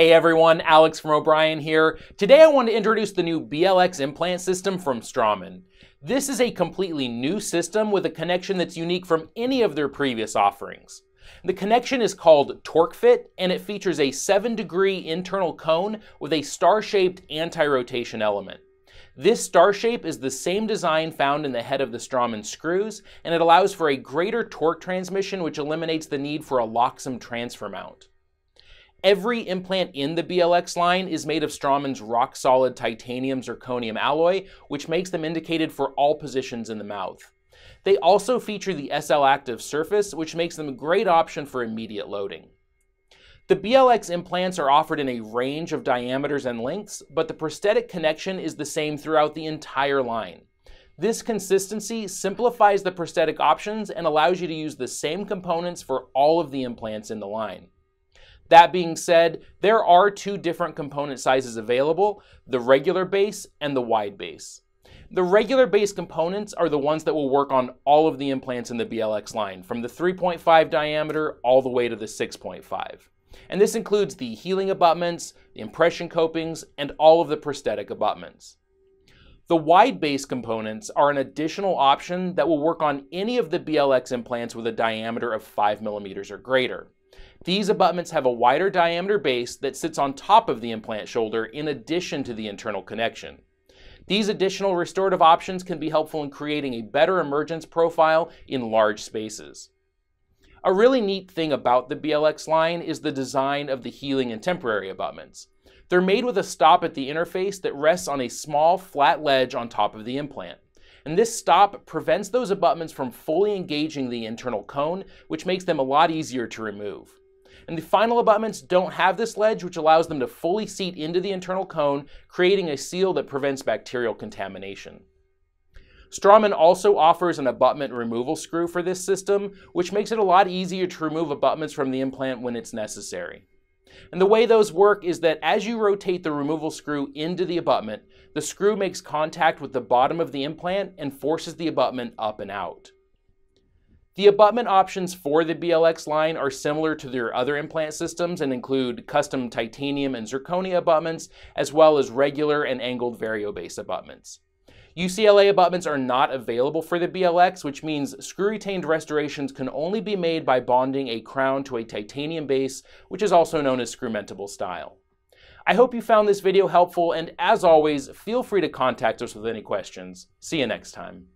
Hey everyone, Alex from O'Brien here. Today I want to introduce the new BLX implant system from Straumann. This is a completely new system with a connection that's unique from any of their previous offerings. The connection is called TorqueFit and it features a 7 degree internal cone with a star-shaped anti-rotation element. This star shape is the same design found in the head of the Strawman screws, and it allows for a greater torque transmission which eliminates the need for a Loxam transfer mount. Every implant in the BLX line is made of Strawman's rock solid titanium zirconium alloy, which makes them indicated for all positions in the mouth. They also feature the SL Active surface, which makes them a great option for immediate loading. The BLX implants are offered in a range of diameters and lengths, but the prosthetic connection is the same throughout the entire line. This consistency simplifies the prosthetic options and allows you to use the same components for all of the implants in the line. That being said, there are two different component sizes available, the regular base and the wide base. The regular base components are the ones that will work on all of the implants in the BLX line, from the 3.5 diameter all the way to the 6.5. And this includes the healing abutments, the impression copings, and all of the prosthetic abutments. The wide base components are an additional option that will work on any of the BLX implants with a diameter of 5 millimeters or greater. These abutments have a wider diameter base that sits on top of the implant shoulder in addition to the internal connection. These additional restorative options can be helpful in creating a better emergence profile in large spaces. A really neat thing about the BLX line is the design of the healing and temporary abutments. They're made with a stop at the interface that rests on a small flat ledge on top of the implant. And this stop prevents those abutments from fully engaging the internal cone, which makes them a lot easier to remove. And the final abutments don't have this ledge, which allows them to fully seat into the internal cone, creating a seal that prevents bacterial contamination. Strawman also offers an abutment removal screw for this system, which makes it a lot easier to remove abutments from the implant when it's necessary. And the way those work is that as you rotate the removal screw into the abutment, the screw makes contact with the bottom of the implant and forces the abutment up and out. The abutment options for the BLX line are similar to their other implant systems and include custom titanium and zirconia abutments, as well as regular and angled variobase abutments. UCLA abutments are not available for the BLX, which means screw-retained restorations can only be made by bonding a crown to a titanium base, which is also known as screwmentable style. I hope you found this video helpful, and as always, feel free to contact us with any questions. See you next time.